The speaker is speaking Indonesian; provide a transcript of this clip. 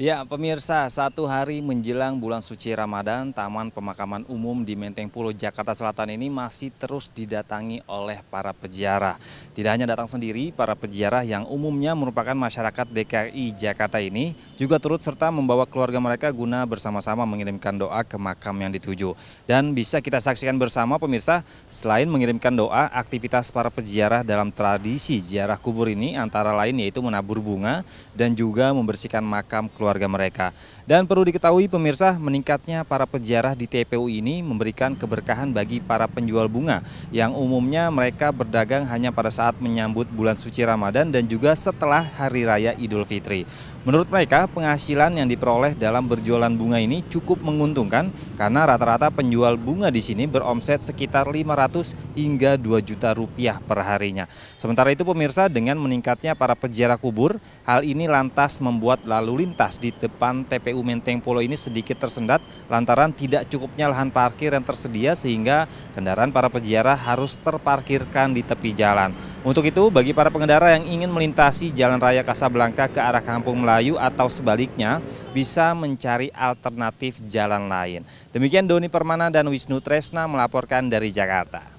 Ya, pemirsa, satu hari menjelang bulan suci Ramadan, Taman Pemakaman Umum di Menteng Pulau Jakarta Selatan ini masih terus didatangi oleh para peziarah. Tidak hanya datang sendiri, para peziarah yang umumnya merupakan masyarakat DKI Jakarta ini juga turut serta membawa keluarga mereka guna bersama-sama mengirimkan doa ke makam yang dituju. Dan bisa kita saksikan bersama pemirsa, selain mengirimkan doa, aktivitas para peziarah dalam tradisi ziarah kubur ini antara lain yaitu menabur bunga dan juga membersihkan makam keluarga keluarga mereka. Dan perlu diketahui pemirsa, meningkatnya para peziarah di TPU ini memberikan keberkahan bagi para penjual bunga yang umumnya mereka berdagang hanya pada saat menyambut bulan suci Ramadan dan juga setelah hari raya Idul Fitri. Menurut mereka, penghasilan yang diperoleh dalam berjualan bunga ini cukup menguntungkan karena rata-rata penjual bunga di sini beromset sekitar 500 hingga 2 juta rupiah per harinya. Sementara itu pemirsa, dengan meningkatnya para peziarah kubur, hal ini lantas membuat lalu lintas lintas di depan TPU Menteng Polo ini sedikit tersendat lantaran tidak cukupnya lahan parkir yang tersedia sehingga kendaraan para peziarah harus terparkirkan di tepi jalan. Untuk itu bagi para pengendara yang ingin melintasi Jalan Raya Kasablanka ke arah Kampung Melayu atau sebaliknya bisa mencari alternatif jalan lain. Demikian Doni Permana dan Wisnu Tresna melaporkan dari Jakarta.